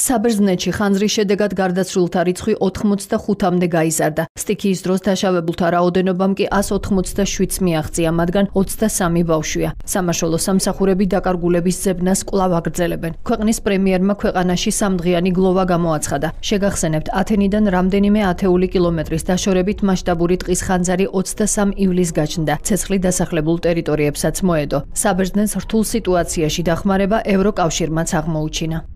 საბერძნეთში ხანძრის შედეგად გარდაცვლილთა რიცხვი 85-მდე გაიზარდა. სტიქიის დროს დაშავებულთა რაოდენობამ კი 187-ს მიაღწია, მაგრამ 23 ბავშვია. სამაშველო სამსახურები დაკარგულების ზებნას კვლავ აგრძელებენ. ქვეყნის პრემიერმა ქვეყანაში სამდღიანი გლოვა გამოაცხადა. შეგახსენებთ, ათენიდან რამდენიმე ათეული კილომეტრის დაშორებით მასშტაბური ტყის ხანძარი 23 ივლისს გაჩნდა. ცეცხლი დასახლებულ ტერიტორიებსაც მოედო. საბერძნეთს რთულ სიტუაციაში დახმარება ევროკავშირმაც აღმოუჩინა.